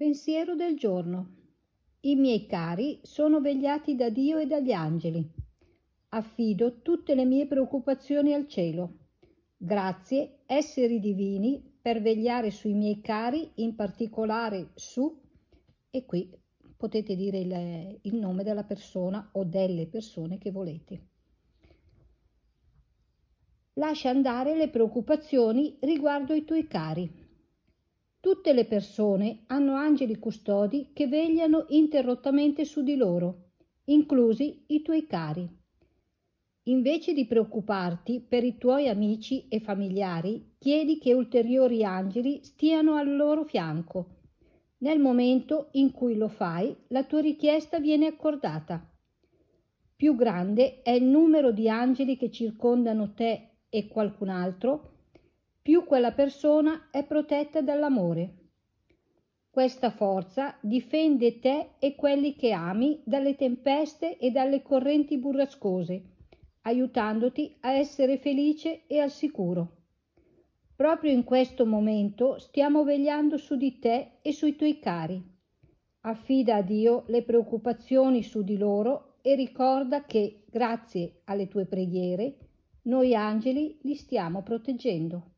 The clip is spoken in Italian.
Pensiero del giorno. I miei cari sono vegliati da Dio e dagli angeli. Affido tutte le mie preoccupazioni al cielo. Grazie, esseri divini, per vegliare sui miei cari, in particolare su, e qui potete dire il, il, nome della persona o delle persone che volete. Lascia andare le preoccupazioni riguardo i tuoi cari. Tutte le persone hanno angeli custodi che vegliano interrottamente su di loro, inclusi i tuoi cari. Invece di preoccuparti per i tuoi amici e familiari, chiedi che ulteriori angeli stiano al loro fianco. Nel momento in cui lo fai, la tua richiesta viene accordata. Più grande è il numero di angeli che circondano te e qualcun altro, più quella persona è protetta dall'amore. Questa forza difende te e quelli che ami dalle tempeste e dalle correnti burrascose, aiutandoti a essere felice e al sicuro. Proprio in questo momento stiamo vegliando su di te e sui tuoi cari. Affida a Dio le preoccupazioni su di loro e ricorda che, grazie alle tue preghiere, noi angeli li stiamo proteggendo.